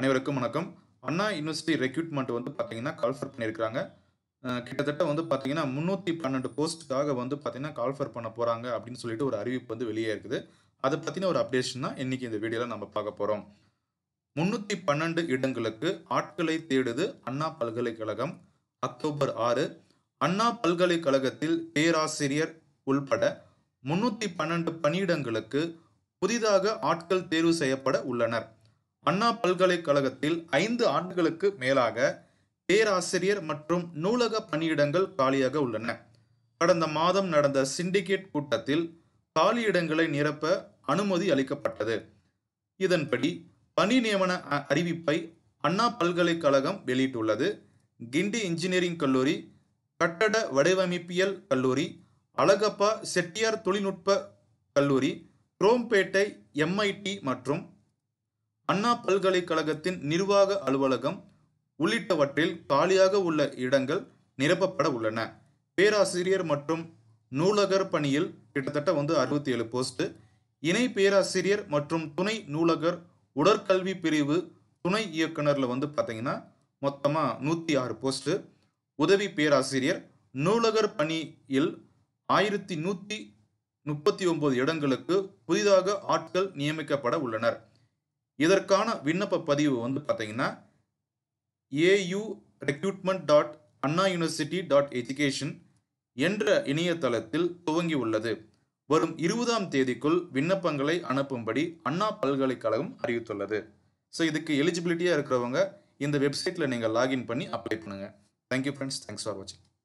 அனைவருக்கும் வணக்கம் அண்ணா university recruitment வந்து பார்த்தீங்கன்னா கால்ஃபர் பண்ணியிருக்காங்க கிட்டத்தட்ட வந்து பார்த்தீங்கன்னா முந்நூற்றி பன்னெண்டு போஸ்ட்டுக்காக வந்து பார்த்தீங்கன்னா கால்ஃபர் பண்ண போகிறாங்க அப்படின்னு சொல்லிட்டு ஒரு அறிவிப்பு வந்து வெளியே இருக்குது அதை பற்றின ஒரு அப்டேஷன் தான் இன்றைக்கி இந்த வீடியோவில் நம்ம பார்க்க போகிறோம் முந்நூற்றி பன்னெண்டு இடங்களுக்கு ஆட்களை தேடுது அண்ணா பல்கலைக்கழகம் அக்டோபர் ஆறு அண்ணா பல்கலைக்கழகத்தில் பேராசிரியர் உள்பட முன்னூற்றி பன்னெண்டு பணியிடங்களுக்கு புதிதாக ஆட்கள் தேர்வு செய்யப்பட உள்ளனர் அண்ணா பல்கலைக்கழகத்தில் ஐந்து ஆண்டுகளுக்கு மேலாக பேராசிரியர் மற்றும் நூலக பணியிடங்கள் காலியாக உள்ளன கடந்த மாதம் நடந்த சிண்டிகேட் கூட்டத்தில் காலியிடங்களை நிரப்ப அனுமதி அளிக்கப்பட்டது இதன்படி பணி நியமன அறிவிப்பை அண்ணா பல்கலைக்கழகம் வெளியிட்டுள்ளது கிண்டி இன்ஜினியரிங் கல்லூரி கட்டட வடிவமைப்பியல் கல்லூரி அழகப்பா செட்டியார் தொழில்நுட்ப கல்லூரி குரோம்பேட்டை எம்ஐடி மற்றும் அண்ணா பல்கலைக்கழகத்தின் நிர்வாக அலுவலகம் உள்ளிட்டவற்றில் காலியாக உள்ள இடங்கள் நிரப்பப்பட உள்ளன பேராசிரியர் மற்றும் நூலகர் பணியில் கிட்டத்தட்ட வந்து அறுபத்தி ஏழு போஸ்ட் இணை பேராசிரியர் மற்றும் துணை நூலகர் உடற்கல்வி பிரிவு துணை இயக்குனர்ல வந்து பார்த்தீங்கன்னா மொத்தமாக நூற்றி ஆறு போஸ்ட்டு உதவி பேராசிரியர் நூலகர் பணியில் ஆயிரத்தி நூற்றி முப்பத்தி ஒன்பது இடங்களுக்கு புதிதாக ஆட்கள் நியமிக்கப்பட உள்ளனர் இதற்கான விண்ணப்ப பதிவு வந்து பார்த்தீங்கன்னா AU recruitment dot Anna university dot education என்ற இணையதளத்தில் துவங்கி உள்ளது வரும் இருபதாம் தேதிக்குள் விண்ணப்பங்களை அனுப்பும்படி அண்ணா பல்கலைக்கழகம் அறிவித்துள்ளது ஸோ இதுக்கு எலிஜிபிலிட்டியாக இருக்கிறவங்க இந்த வெப்சைட்டில் நீங்கள் லாகின் பண்ணி அப்ளை பண்ணுங்கள் தேங்க்யூ ஃப்ரெண்ட்ஸ் தேங்க்ஸ் ஃபார் வாட்சிங்